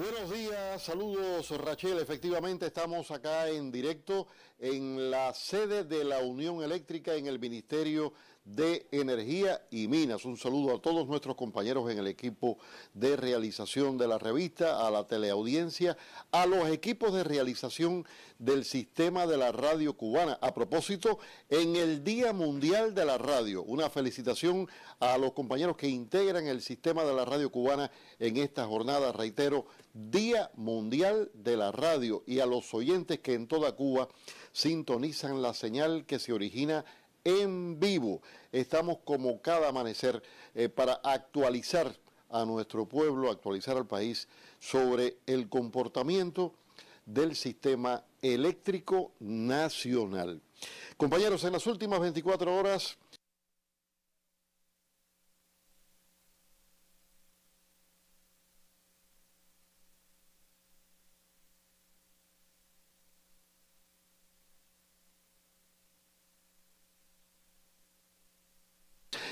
Buenos días, saludos Rachel. Efectivamente estamos acá en directo en la sede de la Unión Eléctrica en el Ministerio de Energía y Minas. Un saludo a todos nuestros compañeros en el equipo de realización de la revista, a la teleaudiencia, a los equipos de realización del sistema de la radio cubana. A propósito, en el Día Mundial de la Radio, una felicitación a los compañeros que integran el sistema de la radio cubana en esta jornada, reitero, Día Mundial de la Radio y a los oyentes que en toda Cuba sintonizan la señal que se origina en vivo. Estamos como cada amanecer eh, para actualizar a nuestro pueblo, actualizar al país sobre el comportamiento del sistema eléctrico nacional. Compañeros, en las últimas 24 horas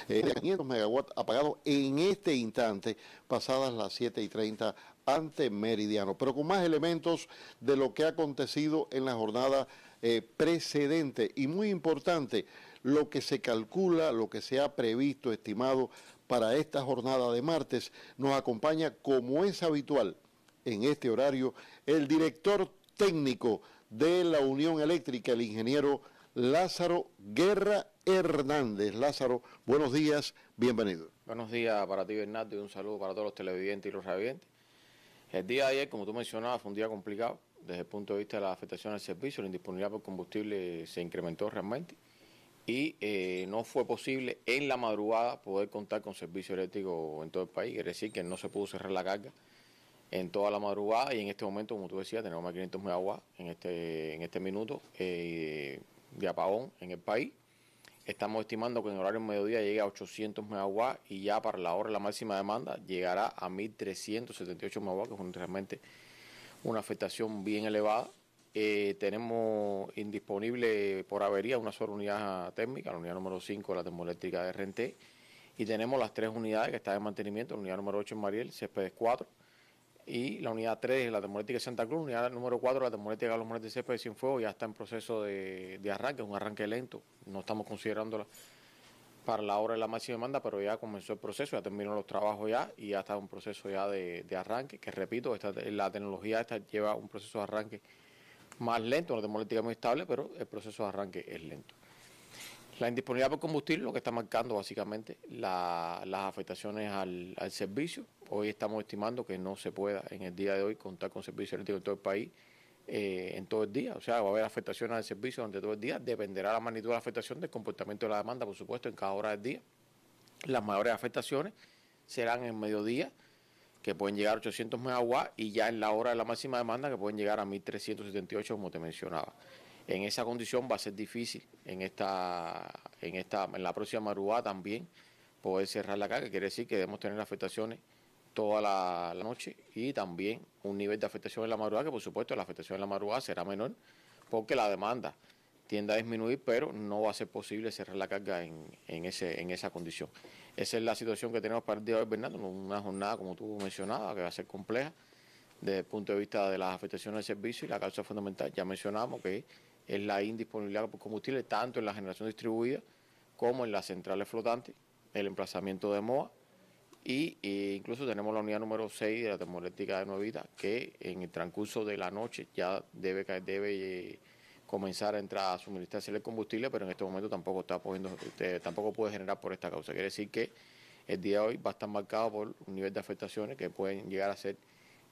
500 eh, megawatts apagado en este instante, pasadas las 7 y 30 ante Meridiano, pero con más elementos de lo que ha acontecido en la jornada eh, precedente y muy importante, lo que se calcula, lo que se ha previsto, estimado para esta jornada de martes, nos acompaña como es habitual en este horario el director técnico de la Unión Eléctrica, el ingeniero Lázaro Guerra Hernández. Lázaro, buenos días, bienvenido. Buenos días para ti, Bernardo, y un saludo para todos los televidentes y los radiovidentes. El día de ayer, como tú mencionabas, fue un día complicado desde el punto de vista de la afectación al servicio, la indisponibilidad por combustible se incrementó realmente y eh, no fue posible en la madrugada poder contar con servicio eléctrico en todo el país, es decir, que no se pudo cerrar la carga en toda la madrugada y en este momento, como tú decías, tenemos más 500 megawatts en este, en este minuto eh, de apagón en el país. Estamos estimando que en horario mediodía llegue a 800 megawatts y ya para la hora de la máxima demanda llegará a 1378 megawatts, que es realmente una afectación bien elevada. Eh, tenemos indisponible por avería una sola unidad térmica, la unidad número 5 de la termoeléctrica de RNT, y tenemos las tres unidades que están en mantenimiento, la unidad número 8 en Mariel, CPD 4 y la unidad 3, la termoeléctrica de Santa Cruz, unidad número 4, la termoeléctrica de los de Cepa sin fuego, ya está en proceso de, arranque, un arranque lento, no estamos considerándola para la hora de la máxima demanda, pero ya comenzó el proceso, ya terminó los trabajos ya y ya está un proceso ya de, arranque, que repito, esta, la tecnología esta lleva un proceso de arranque más lento, una termoeléctrica muy estable, pero el proceso de arranque es lento. La indisponibilidad por combustible lo que está marcando básicamente las afectaciones al, servicio. Hoy estamos estimando que no se pueda en el día de hoy contar con servicio eléctrico en todo el país eh, en todo el día. O sea, va a haber afectaciones al servicio durante todo el día. Dependerá la magnitud de la afectación del comportamiento de la demanda, por supuesto, en cada hora del día. Las mayores afectaciones serán en mediodía, que pueden llegar a 800 megawatts, y ya en la hora de la máxima demanda, que pueden llegar a 1378, como te mencionaba. En esa condición va a ser difícil en esta, en esta, en la próxima maruá también poder cerrar la carga, quiere decir que debemos tener afectaciones toda la, noche y también un nivel de afectación en la maruá que por supuesto la afectación en la maruá será menor porque la demanda tiende a disminuir, pero no va a ser posible cerrar la carga en, ese, en esa condición. Esa es la situación que tenemos para el día de hoy, Bernardo, una jornada como tú mencionabas, que va a ser compleja desde el punto de vista de las afectaciones al servicio y la causa fundamental. Ya mencionamos que es la indisponibilidad por pues, combustible tanto en la generación distribuida como en las centrales flotantes, el emplazamiento de MOA y e incluso tenemos la unidad número 6 de la termoeléctrica de Vida que en el transcurso de la noche ya debe, debe eh, comenzar a entrar a suministrarse el combustible, pero en este momento tampoco está poniendo, eh, tampoco puede generar por esta causa. Quiere decir que el día de hoy va a estar marcado por un nivel de afectaciones que pueden llegar a ser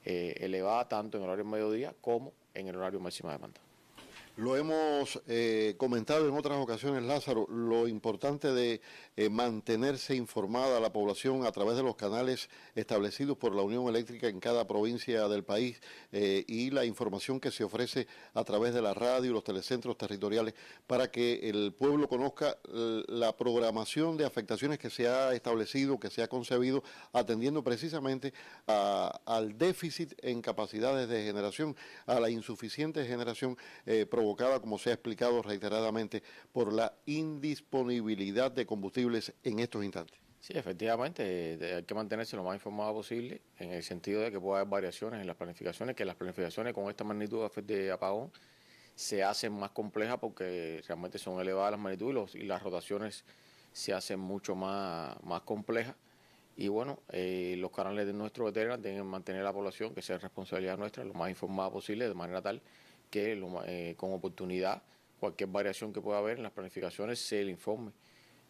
elevadas tanto en el horario mediodía como en el horario de demanda. Lo hemos eh, comentado en otras ocasiones, Lázaro, lo importante de eh, mantenerse informada la población a través de los canales establecidos por la Unión Eléctrica en cada provincia del país eh, y la información que se ofrece a través de la radio y los telecentros territoriales para que el pueblo conozca la programación de afectaciones que se ha establecido, que se ha concebido, atendiendo precisamente al déficit en capacidades de generación, a la insuficiente generación como se ha explicado reiteradamente, por la indisponibilidad de combustibles en estos instantes. Sí, efectivamente, eh, hay que mantenerse lo más informado posible, en el sentido de que puede haber variaciones en las planificaciones, que las planificaciones con esta magnitud de apagón se hacen más complejas porque realmente son elevadas las magnitudes y, las rotaciones se hacen mucho más, más complejas. Y bueno, eh, los canales de nuestro veterano tienen mantener a la población, que sea responsabilidad nuestra, lo más informada posible, de manera tal que eh, con oportunidad cualquier variación que pueda haber en las planificaciones se le informe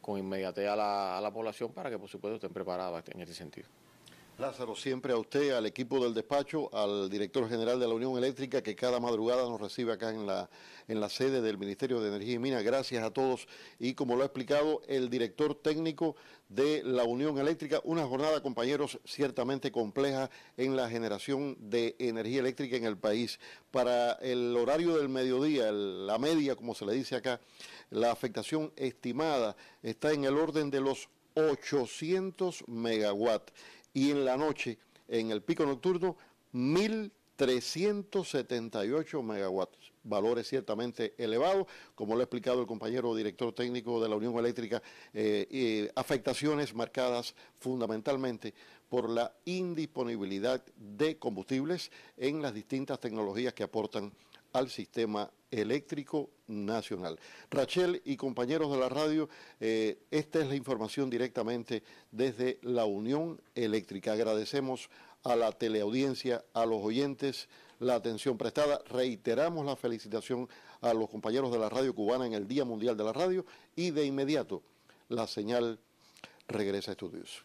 con inmediatez a la, a la población para que por supuesto estén preparadas en este sentido. Lázaro, siempre a usted, al equipo del despacho, al director general de la Unión Eléctrica que cada madrugada nos recibe acá en la, en la sede del Ministerio de Energía y Minas. Gracias a todos. Y como lo ha explicado el director técnico de la Unión Eléctrica, una jornada, compañeros, ciertamente compleja en la generación de energía eléctrica en el país. Para el horario del mediodía, la media, como se le dice acá, la afectación estimada está en el orden de los 800 megawatts y en la noche, en el pico nocturno, 1.378 megawatts. Valores ciertamente elevados, como lo ha explicado el compañero director técnico de la Unión Eléctrica, eh, eh, afectaciones marcadas fundamentalmente por la indisponibilidad de combustibles en las distintas tecnologías que aportan al sistema eléctrico nacional. Rachel y compañeros de la radio, eh, esta es la información directamente desde la Unión Eléctrica. Agradecemos a la teleaudiencia, a los oyentes, la atención prestada. Reiteramos la felicitación a los compañeros de la radio cubana en el Día Mundial de la Radio y de inmediato la señal regresa a estudios.